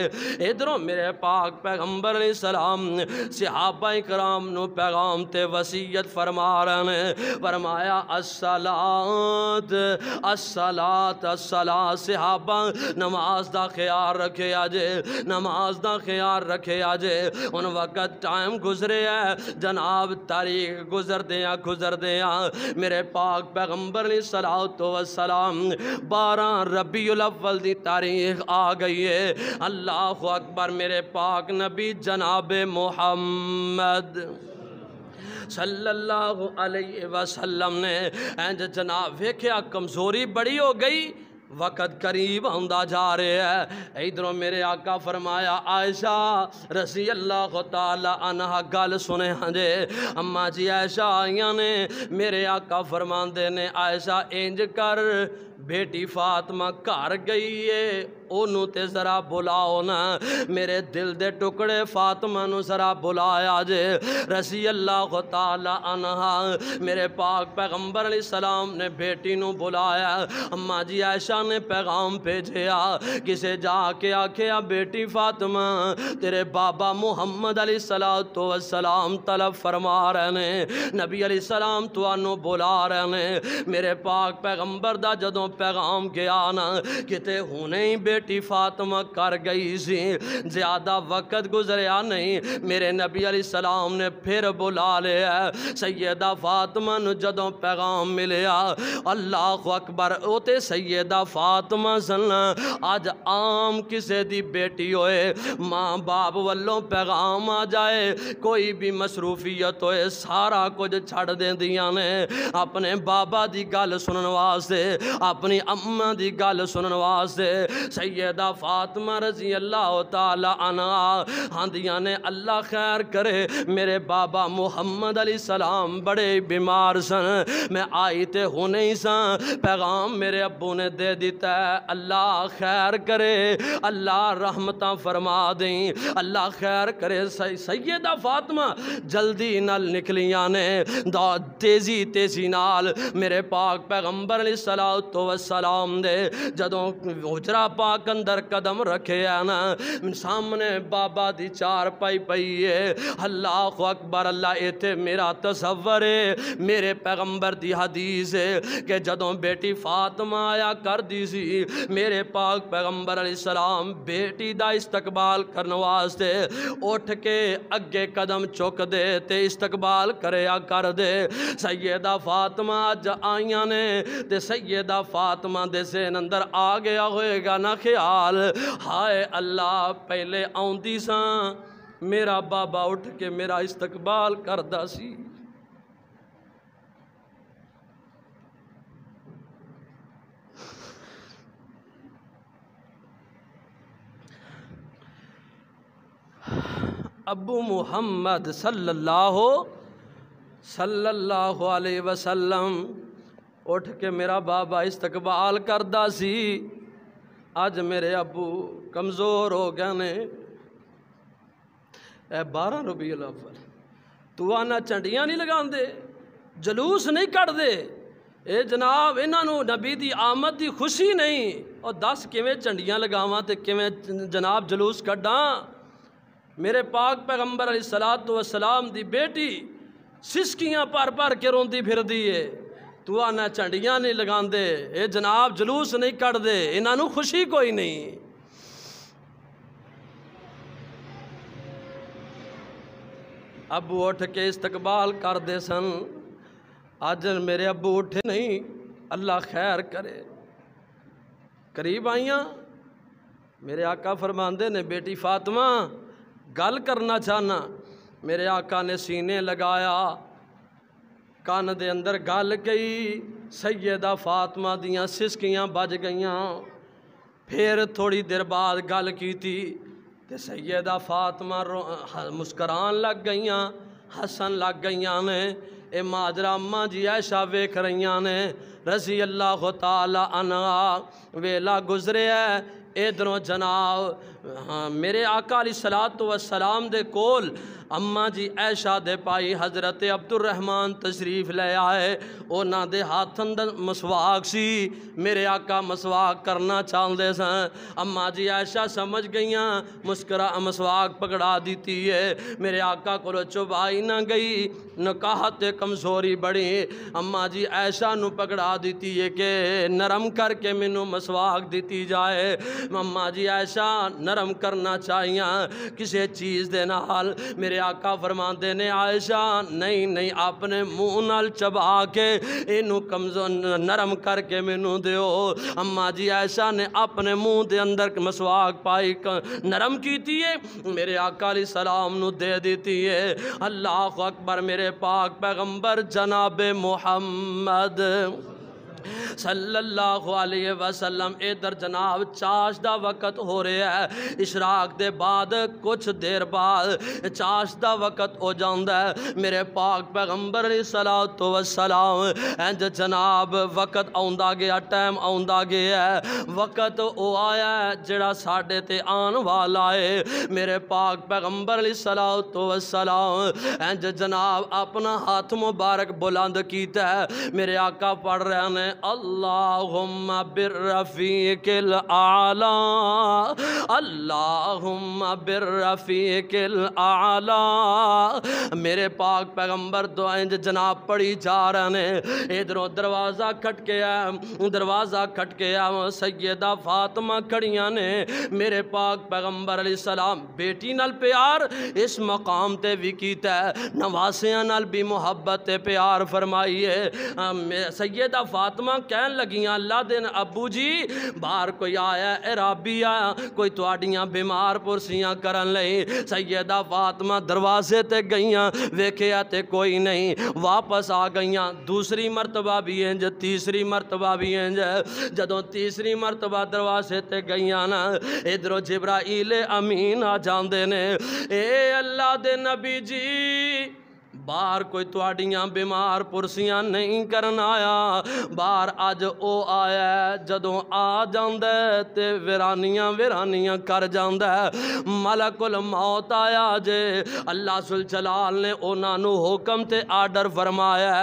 Speaker 1: इधरों मेरे पाक पैगंबर सलाम ने सिहाबा कराम पैगाम ते वसीयत फरमा रहे फरमाया असलात असलात असला सिहाबा नमाज का ख्याल रखे अजे नमाज का ख्याल रखे अजे उन वक़्त टाइम गुजरे है जनाब तारीख गुजरद्या गुजरदे मेरे पाक पैगंबर ने सलाह तो सलाम बारह रबी अव्वल की तारीख आ गई है अल्लाह अकबर मेरे पाक नबी जनाब मोह मोहम्मद सल्लल्लाहु अलैहि वसल्लम ने इंज जनाब वेख्या कमजोरी बड़ी हो गई वक़्त करीब आंदा जा रहा है इधरों मेरे आका फरमाया आयशा रसी अल्लाह तला गल सुने हाँ जे अम्मा जी आयशा आइया ने मेरे आका फरमाते ने आयशा इंज कर बेटी फातमा घर गई है ओनू तो जरा बुलाओ ना मेरे दिल दे टुकड़े फातमा जरा बुलाया जे रसी अल्लाह तहा मेरे पाक पैगंबर अली सलाम ने बेटी नू बुलाया अम्मा जी ऐशा ने पैगाम भेजा किसे जाके आख्या बेटी फातमा तेरे बाबा मुहम्मद अली सलाह तो सलाम तलब फरमा रहे ने नबी अली सलाम तुआनू बुला रहे ने मेरे पाक पैगंबर का जदों पैगाम ਪੈਗਾਮ ਗਿਆ ਨਾ ਕਿਤੇ ही बेटी फातमा कर गई सी ज्यादा वक़्त गुजरिया नहीं मेरे नबी अली सलाम ने फिर बुला लिया सैयदा फातमा जदों पैगाम मिलया अल्लाह अकबर वो तो सैयदा फातमा सन अज आम किसी की बेटी होए माँ बाप वालों पैगाम आ जाए कोई भी मसरूफियत होए सारा कुछ छड़ दें ने अपने बाबा की गल सुन वास्ते अपनी अम्मा की गल सुन वास्ते सैयदा फातमा रजी अल्लाह तला अना ने अल्लाह खैर करे मेरे बाबा मुहम्मद अली सलाम बड़े बीमार सन मैं आई तो होने नहीं सैगाम मेरे अबू ने दे दिता है अल्लाह खैर करे अल्लाह रहमत फरमा दी अल्लाह खैर करे सैयदा फातमा जल्दी नल निकलिया ने तेजी तेजी नाल मेरे पाक पैगंबर अली सलाह तो वसलाम दे जदों हुजरा पाक अंदर कदम रखे ना सामने बाबा दी चार पाई पई है अल्लाह अकबर अल्लाह इतने मेरा तस्वर है मेरे पैगंबर दी हदीस है कि जदों बेटी फातमा आया कर दी सी मेरे पाक पैगंबर अली सलाम बेटी का इस्तकबाल करने वास्ते उठ के अगे कदम चुक दे ते इस्तकबाल कर दे सयेदा फातमा अज आईया ने सयेदा फातमा दे जहन अंदर आ गया होएगा ना ख्याल हाय अल्लाह पहले आँदी सा मेरा बाबा उठ के मेरा इस्तकबाल करदा सी अबू मुहम्मद सल्लल्लाहु सल्लल्लाहु अलैहि वसल्लम उठ के मेरा बाबा इस्तकबाल करता सी अज मेरे अबू कमज़ोर हो गया ने बारह रुपये लफर तू आना झंडिया नहीं लगाते जलूस नहीं कटते ये जनाब इन्हों नबी की आमद की खुशी नहीं और दस किमें झंडिया लगाव तो किमें जनाब जलूस क्डा मेरे पाक पैगंबर अली सलाह तो सलाम की बेटी सिसकियाँ भर भर के रोंद फिर है तूआ न झंडिया नहीं लगाते ये जनाब जलूस नहीं कटते इन्हों खुशी कोई नहीं अबू उठ के इस्तकबाल करते सन अज मेरे अबू उठे नहीं अल्लाह खैर करे करीब आईया मेरे आका फरमाते ने बेटी फातमा गल करना चाहना मेरे आका ने सीने लगाया ਕੰਨ ਦੇ ਅੰਦਰ ਗੱਲ ਗਈ ਸੈਯਦਾ ਫਾਤਮਾ ਦੀਆਂ ਸਿਸਕੀਆਂ ਵੱਜ ਗਈਆਂ ਫਿਰ ਥੋੜੀ ਦੇਰ ਬਾਅਦ ਗੱਲ ਕੀਤੀ ਤੇ ਸੈਯਦਾ ਫਾਤਮਾ ਮੁਸਕਰਾਨ ਲੱਗ ਗਈਆਂ ਹਸਨ ਲੱਗ ਗਈਆਂ ਨੇ ਇਹ ਮਾਜਰਾ ਅੰਮਾ ਜੀ ਐਸ਼ਾ ਵੇਖ ਰਹੀਆਂ ਨੇ ਰਜ਼ੀ ਅੱਲਾਹ ਤਾਲਾ ਅਨਾ ਵੇਲਾ ਗੁਜ਼ਰਿਆ ਇਧਰੋਂ ਜਨਾਬ हाँ मेरे अकाली सलाह तो सलाम दे कोल अम्मा जी ऐशा दे पाई हज़रत अब्दुल रहमान तशरीफ ले आए उन्होंने हाथ अंदर मसवाक सी मेरे आका मसवाक करना चाहते स अम्मा जी ऐशा समझ गई मुस्करा मसवाक पकड़ा दी है मेरे आका को आई ना गई नकाहत कमजोरी बड़ी अम्मा जी ऐशा न पकड़ा दी है कि नरम करके मैनू मसवाक दी जाए अम्मा जी ऐशा नर রম করনা চাইয়া কিসে জিনিস দে নাল মেরে আকা ফরমানদে নে আয়েশা নেহি নেহি আপনে মুখ নাল চবা আকে এনু কমজ নরম করকে মেনু দিও আম্মা জি আয়েশা নে আপনে মুখ দে اندر ক مسواক পাই নরম কিতিয়ে মেরে আকা আলাইহিস সালাম নু দে দিতিয়ে আল্লাহু আকবার মেরে পাক پیغمبر جناب মুহাম্মদ सल्लल्लाहु अलैहि वसल्लम इधर जनाब चाश का वक़्त हो रहा है इशराक के बाद कुछ देर बाद चाश का वक़्त हो जाता है मेरे पाक पैगंबर सलाह तो सलाम इंज जनाब वक़्त आंदा गया टाइम आंदा गया है वक़्त वो आया है जड़ा साढ़े ते आन वाला है मेरे पाक पैगंबर सलाह तो सलाम इंज जनाब अपना हाथ मुबारक बुलंद किया है मेरे आका पढ़ रहे हैं अल्लाहुम बिर्रफ़ीक़िल आला अल्लाहुम बिर्रफ़ीक़िल आला मेरे पाक पैगंबर दुआएं जनाब पड़ी जा रहे हैं इधरों दरवाज़ा खटकया दरवाज़ा खटके खटकया सैदा फातिमा खड़िया ने मेरे पाक पैगंबर अली सलाम बेटी नाल प्यार इस मकाम ते भी है नवासिया नाल भी मुहब्बत प्यार फरमाइए सैदा फातिमा खातमा कह लगियां अल्लाह दिन अबू जी बार कोई आया एराबी आया कोई थोड़िया बीमार पुरसियां कर सैयदा फातमा दरवाजे ते गई वेखिया तो कोई नहीं वापस आ गई दूसरी मरतबा भी इंज तीसरी मरतबा भी इंज जदों तीसरी मरतबा दरवाजे ते गई ना इधरों जिब्राइल अमीन आ जाते ने ए अल्लाह दे नबी जी बार कोई थोड़िया बीमार पुरसियाँ नहीं कर आया बार अज ओ आया जदों आ जाए तो वीरानिया वीरानिया कर जाता मलकुल मौत आया जे अल्लाह सुलझलाल ने उन्होंने हुक्म से आर्डर फरमाया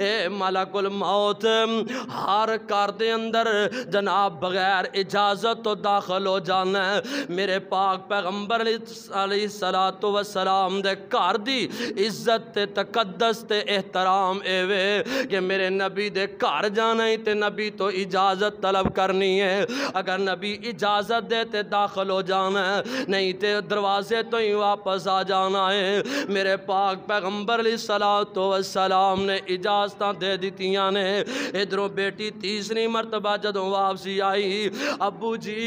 Speaker 1: ये मलकुल मौत हर घर के अंदर जनाब बगैर इजाजत तो दाखिल हो है मेरे पाक पैगंबर अली सला तो वसलाम के घर की इज्जत ते तकदस ते एहतराम एवे कि मेरे नबी दे घर जाना ही ते नबी तो इजाज़त तलब करनी है अगर नबी इजाज़त दे ते दाखिल हो जाना है नहीं तो दरवाजे तो ही वापस आ जाना है मेरे पाक पैगम्बर सलाह तो सलाम ने इजाजत दे दितियाँ ने इधरों बेटी तीसरी मरतबा जदों वापसी आई अबू जी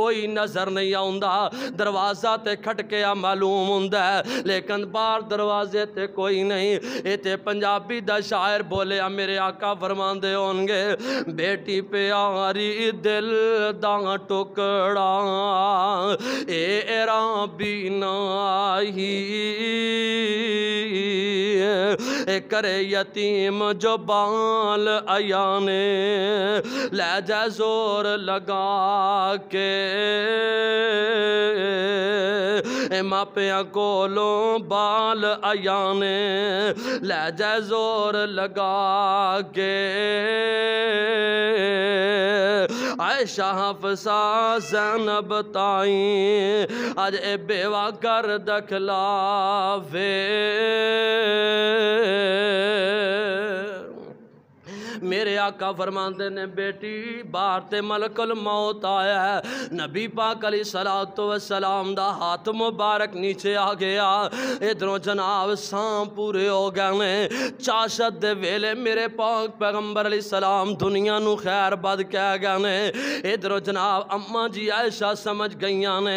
Speaker 1: कोई नज़र नहीं आता दरवाज़ा तो खटकया मालूम हों लेकिन बार दरवाजे ते कोई नहीं इतने पंजाबी दशायर बोलिया मेरे आका फरमाते हो गए बेटी प्यारी दिल दुकड़ा एरा बीना करे यतीम जो बाल आया ने लै जा जोर लगा के मापिया कोलों बाल आया जाने लहजा जोर लगा के आयशा हफसा सैन बताई आज ए बेवा कर दखला वे मेरे आका फरमाते ने बेटी बार ते मलकल मौत आया है नबी पाक अली सलात सलाम का हाथ मुबारक नीचे आ गया इधरों जनाब सां पूरे हो गए ने चाशत दे वेले मेरे पाक पैगंबर अली सलाम दुनिया नु खैर बद कह गए ने इधरों जनाब अम्मा जी ऐशा समझ गई ने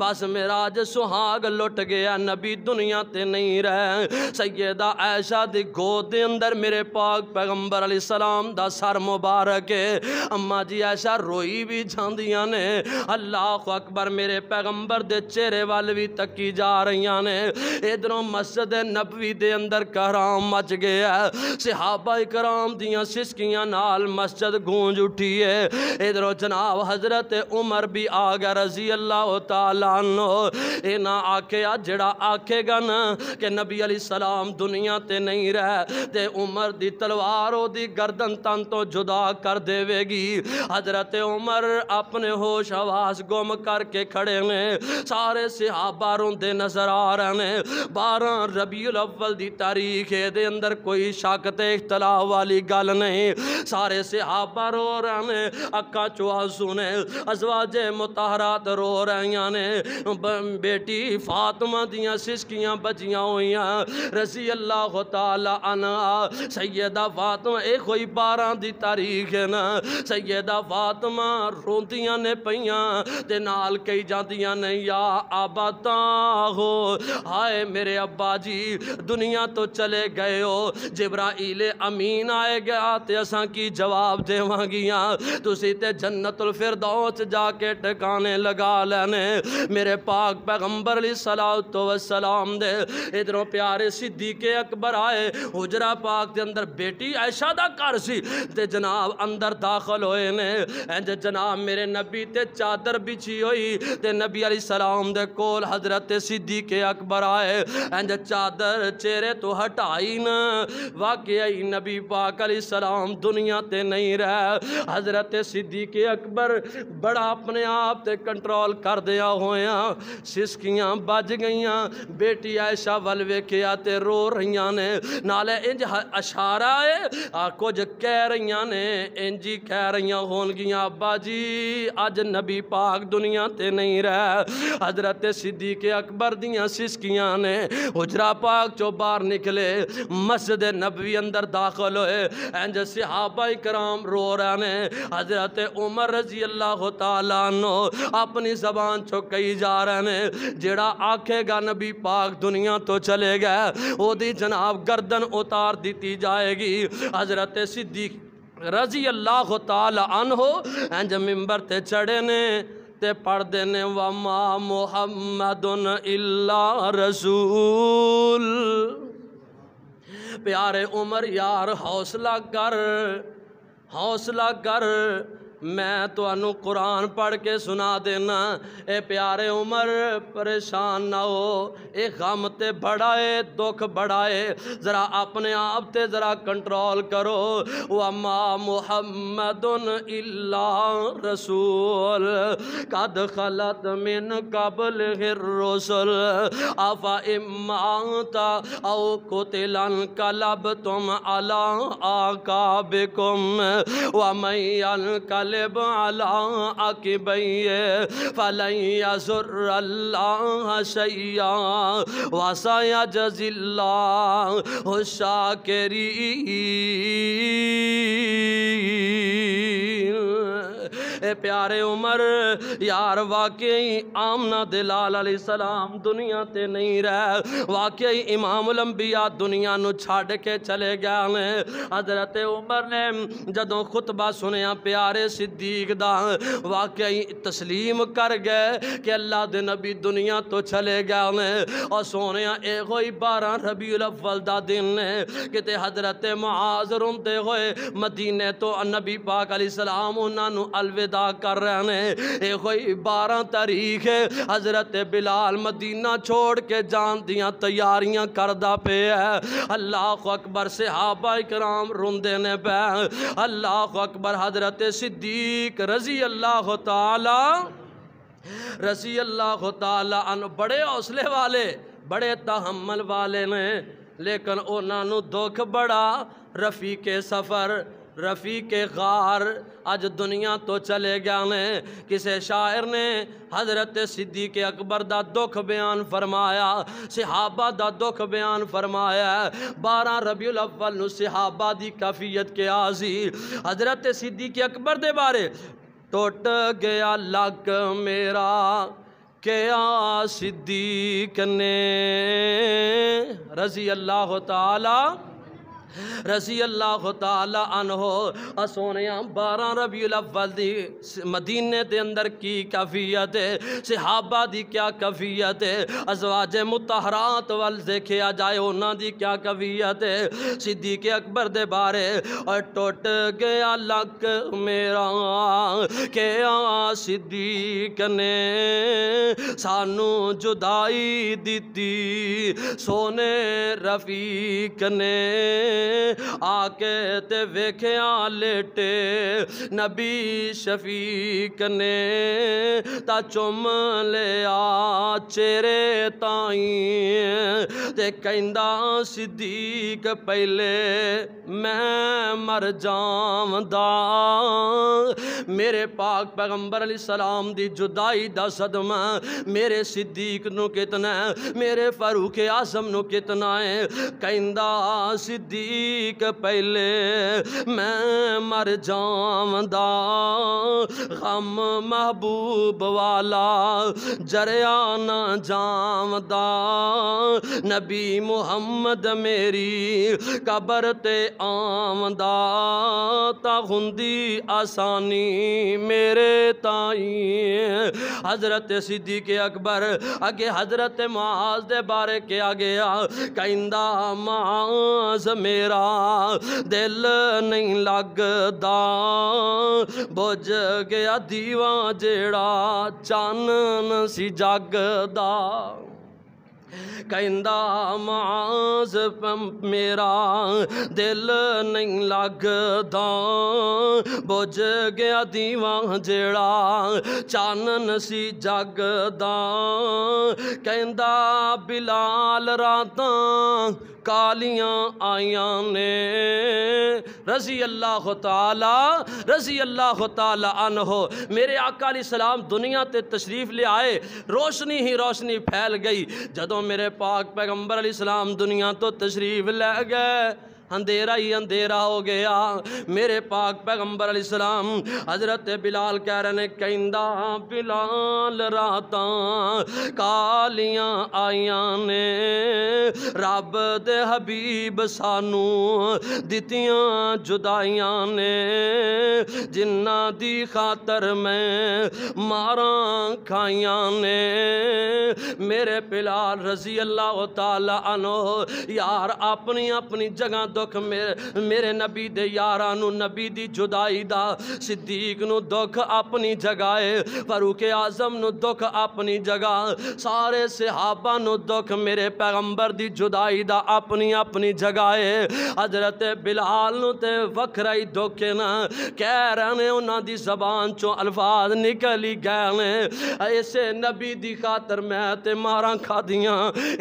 Speaker 1: बस मेरा अज सुहाग लुट गया नबी दुनिया ते नहीं रह सैयदा ऐशा दी गोद अंदर मेरे पाक पैगंबर अली सलाम सलाम सर मुबारक अम्मा जी ऐसा रोई भी जा ने अल्लाह अकबर मेरे पैगंबर दे चेहरे वाल भी तकी जा रही ने इधरों मस्जिद नबी दे अंदर कराम मच गया सिहाबा कराम दिया सिस्कियां नाल मस्जिद गूंज उठी है इधरों जनाब हजरत उमर भी आ गया रजी अल्लाह तो इना आखे जड़ा आखेगा ना के नबी अली सलाम दुनिया ते नहीं रह ते उमर दी तलवार ओ दी गर गर्दन तन तो जुदा कर देवेगी हजरत उमर अपने होश आवास गुम करके खड़े ने सारे सिहाबा रोंद नजर आ रहे ने बारह रबील अव्वल की तारीख ए अंदर कोई शक तो इख्तलाफ वाली गल नहीं सारे सिहाबा रो रहे ने अक्का चुहा सुने अजवाजे मुताहरात रो रही ने बेटी फातमा दियाँ सिसकियाँ बजिया हुई रसी अल्लाह तला सैयदा फातमा एक कोई बारह की तारीख है ना सैयदा फातमा रोंदियां ने पे नाल कही जा ने या आबादा हो हाय मेरे अब्बा जी दुनिया तो चले गए हो जिब्राइल अमीन आए गया तो असा की जवाब देवगियाँ तुसी ते जन्नतुल फिरदौस जाके ठिकाने लगा लेने मेरे पाक पैगंबर ली सलाह तो सलाम दे इधरों प्यारे के अकबर आए हुजरा पाक के अंदर बेटी ऐशा का कर सी ते जनाब अंदर दाखिल होए ने ते जनाब मेरे नबी ते चादर बिछी हुई ते नबी अली सलाम दे कोल हजरत सिद्दी के अकबर आए एंज चादर चेहरे तो हटाई न वाकई नबी पाक अली सलाम दुनिया ते नहीं रह हजरत सिद्दी के अकबर बड़ा अपने आप ते कंट्रोल कर दिया होया सिसकियां बज गई बेटी आयशा वल वेख्या रो रही ने नाले इंज अशारा है आ को कुछ कह रही ने इंजी कह रही हो अबा जी अज नबी पाक दुनिया से नहीं रह हजरत सिद्धी के अकबर दया सिसकिया ने उजरा पाक चो बहर निकले मस्जिद नबी अंदर दाखिल होए इंज कराम रो रहा ने हजरत उमर रजी अल्लाह तो अपनी जबान चो कही जा रहे ने जेड़ा आखेगा नबी पाक दुनिया तो चले गए ओदी जनाब गर्दन उतार दी जाएगी हजरत ते सिद्दीक रजी अल्लाह तन हो इंज मिम्बर ते चढ़े ने ते पढ़ते ने वमा मुहम्मद इला रसूल प्यारे उमर यार हौसला कर हौसला कर मैं तो कुरान पढ़ के सुना देना ए प्यारे उमर परेशान ना हो ए गम ते बड़ा है दुख बड़ा है ज़रा अपने आप ते ज़रा कंट्रोल करो वमा मुहम्मद इल्ला रसूल कद खलत मिन कबल रसुल अफा इमाता औ कुतिलन कलब तुम अला आका बिकुम वमैल कल गालिब अला ए प्यारे उमर यार वाकई आमना दिलाल अली सलाम दुनिया ते नहीं रह वाकई इमाम लंबिया दुनिया नु छड़ के चले गए हजरत उमर ने जदों खुतबा सुनिया प्यारे सिद्दीक दा वाकई तस्लीम कर गए कि अल्लाह दे नबी दुनिया तो चले गए ने और सोने एगो ही बारह रबी अव्वल दा दिन ने किते हजरत मुआज रोंदे हुए मदीने तो नबी पाक अली सलाम उन्होंने अलविदा कर रहे ने एगो ही बारह तारीख है हजरत बिलाल मदीना छोड़ के जान दियाँ तैयारियां करदा पे है अल्लाह अकबर से हाबा इकराम रोंदे ने पै अल्लाह अकबर हजरत सिद्धी सिद्दीक रजी अल्लाह ताला रजी अल्लाह ताला अन बड़े हौसले वाले बड़े तहमल वाले ने लेकिन उन्होंने दुख बड़ा रफ़ी के सफ़र रफ़ी के गार आज दुनिया तो चले गए किसे शायर ने हज़रत सिद्दी के अकबर का दुख बयान फरमाया सिहाबा का दुख बयान फरमाया बारह रबील अव्वल सिहाबा की काफियत के आजी हज़रत सिद्दी के अकबर के बारे टुट गया लक मेरा क्या सिद्दीक ने रजी अल्लाह तला रसी अल्लाह तहो सोने बारह रबी अव्वल दी मदीने के अंदर की कफीयत है सिहाबा की क्या कफीयत है अजवाज मुतहरात वाल देखा जाए उन्होंने क्या काफियत है के अकबर दे बारे और टुट गया लक मेरा क्या सिद्दीक ने सानू जुदाई दी सोने रफीक ने आके ते वेख्या लेटे नबी शफीक ने ता चुम लिया चेरे ताई ते कहिंदा सिद्दीक पहले मैं मर जावदा मेरे पाक पैगंबर अली सलाम दी जुदाई दा सदमा मेरे सिद्दीक नु कितना है मेरे फारूक आजम नु कितना है कहिंदा सिद्दीक ठीक पहले मैं मर जावदा गम महबूब वाला जरिया ना जावदा नबी मुहम्मद मेरी कबर ते आमदा ता हुंदी आसानी मेरे ताई हजरत सिद्दी के अकबर अगे हजरत माज दे बारे के आ गया कहदा माज मेरे ਮੇਰਾ ਦਿਲ ਨਹੀਂ ਲੱਗਦਾ ਬੁਝ ਗਿਆ ਦੀਵਾ ਜਿਹੜਾ ਚਾਨਣ ਸੀ ਜਗ कहिंदा मेरा दिल नहीं लगदा बुझ गया दीवा जड़ा चानन सी जगदा कहिंदा रात कालियां आईया ने रसी अल्लाह तला रसी अल्लाह तला अन हो मेरे आकाली सलाम दुनिया ते तशरीफ लिया आए रोशनी ही रोशनी फैल गई जदों मेरे पाक पैगम्बर सलाम दुनिया तो तशरीफ़ लै गए अंधेरा ही अंधेरा हो गया मेरे पाक पैगम्बर इस्लाम हजरत बिलाल कह रहे ने कहिंदा बिलाल रात कालिया आइया ने रब दे हबीब सानू दितियां जुदाइया ने जिन्ना दी खातर मैं मारा खाइया ने मेरे बिलाल रजी अल्लाह तला अनो यार अपनी अपनी जगह दुख मेरे मेरे नबी दे यारू नबी की जुदाई दा सिद्दीक नु दुख अपनी जगाए फरूक आजम नु दुख अपनी जगा सारे सिहाबा नु दुख मेरे पैगंबर दी जुदाई दा अपनी अपनी जगाए हजरत बिलहाल वखरा ही दुख न कह रहे ने उन्होंने जबान चो अल्फाज निकली गए ने ऐसे नबी की खातर मैं ते मारा खादियाँ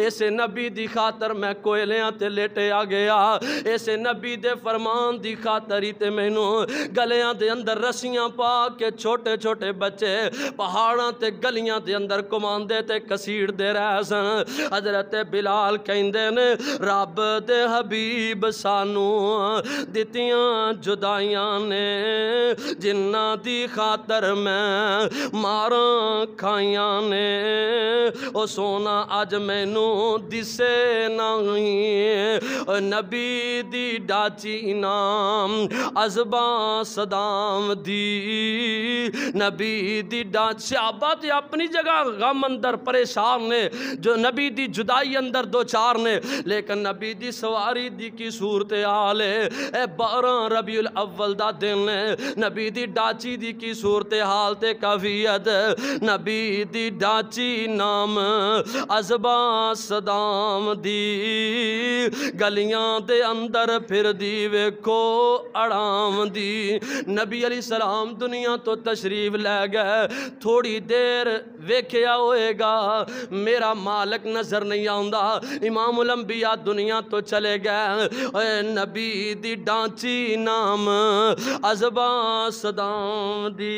Speaker 1: ऐसे नबी की खातर मैं कोयलियाँ लेटे आ गया इस नबी दे फरमान की खातरी ते मैनू गलियां के अंदर रस्सियाँ पा के छोटे छोटे बच्चे पहाड़ा तो गलिया के अंदर घुमाते घसीटते रह सन हजरत बिलाल कहें रब दे हबीब सानू दतिया जुदाइया ने जिन्ना की खातर मैं मार खाइया ने ओ सोना अज मैनू दिसे नही नबी दी डाची इनाम अजबा सदाम दी नबी दी डाची तो अपनी जगह गम अंदर परेशान ने जो नबी दी जुदाई अंदर दो चार ने लेकिन नबी दी सवारी दी की सूरत हाल है बारह रबी अव्वल का दिन है नबी दी डाची दी की सूरत हाल ते कवियत नबी दी डाची नाम अजबा सदाम दी गलियां दे अंदर अंदर फिर दी वेखो आराम दी नबी अली सलाम दुनिया तो तशरीफ लै गए थोड़ी देर वेख्या होएगा मेरा मालक नजर नहीं आता इमाम उलंबिया दुनिया तो चले गए नबी दी डांची नाम अजबा सदाम दी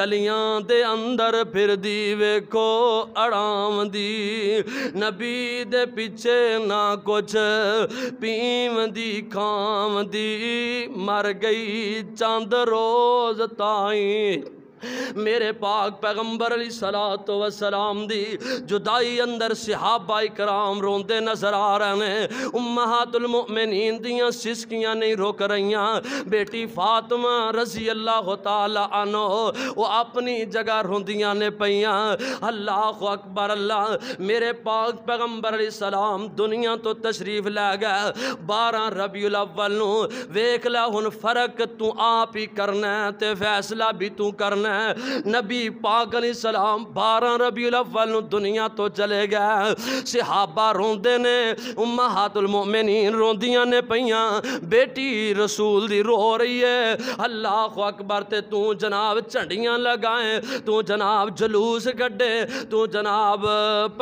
Speaker 1: गलिया दे अंदर फिर दी वेखो आराम दी नबी दे पीछे ना कुछ पीम दी खाम दी मर गई चंद रोज ताई मेरे पाक पैगम्बर अली सलात वसलाम दी जुदाई अंदर सिहाबा कराम रोंद नजर आ रहे हैं उम्मातुलमोमिनीन दिया सिसकियाँ नहीं रोक रही बेटी फातमा रजी अल्लाह तनो वो अपनी जगह रोंदियाँ ने पइया अल्लाह अकबर अल्लाह मेरे पाक पैगम्बर अली सलाम दुनिया तो तशरीफ लै गए बारह रबीउल अव्वल वेख ला फर्क तू आप ही करना है फैसला भी तू करना हैं नबी पाक अली सलाम बारह रबी अव्वल दुनिया तो चले गए सिहाबा रोंद ने उमा हातुल मोमिनीन रोंदियां ने पईया बेटी रसूल दी रो रही है अल्लाह अकबर ते तू जनाब झंडियां लगाए तू जनाब जलूस कड्डे तू जनाब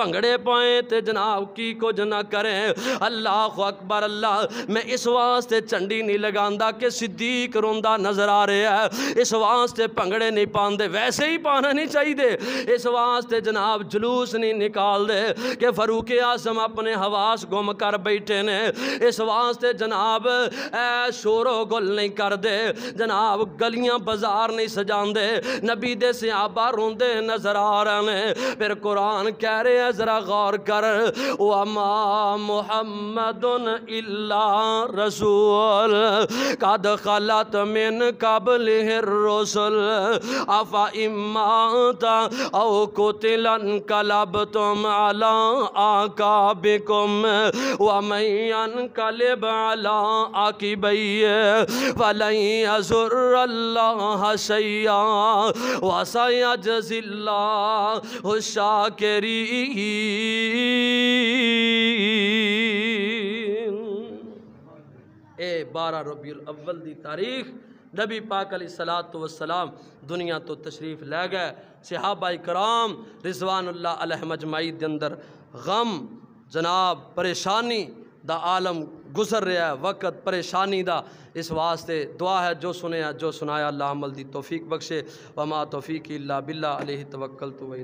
Speaker 1: भंगड़े पाए ते जनाब की कुछ ना करें अल्लाह अकबर अल्लाह मैं इस वास्ते झंडी नहीं लगा कि सिद्दीक रोंदा नजर आ रहा है इस वास्ते भंगड़े नहीं पाते वैसे ही पाना नहीं चाहिए इस वास्ते जनाब जलूस नहीं निकाल दे कि फरूक आजम अपने हवास गुम कर बैठे ने इस वास्ते जनाब ए शोरो गुल नहीं कर दे जनाब गलियां बाजार नहीं सजाते नबी दे सियाबा रोंद नजर आ रहे हैं फिर कुरान कह रहे हैं जरा गौर कर वमा मुहम्मद इल्ला रसूल कद खलत मिन कबल रसुल अफा इमाता औ कुतिलन कलब तुम अला आका बिकुम वमैन कलब अला आकिबई वलई अजुर्रल्लाह सैया हुशा शाकरीन ए बारह रबी अव्वल की तारीख नबी पाक अली सलात तो वसलाम दुनिया तो तशरीफ़ लै गए सिहाबाई कराम रिजवानल्ला अलहमजमाई के अंदर गम जनाब परेशानी द आलम गुजर रहा है वक्त परेशानी का इस वास्ते दुआ है जो सुने जो सुनाया अल्लाह अमल की तोफीक बख्शे वमा तोफ़ी की ला बिल्ला अली तवक्ल तो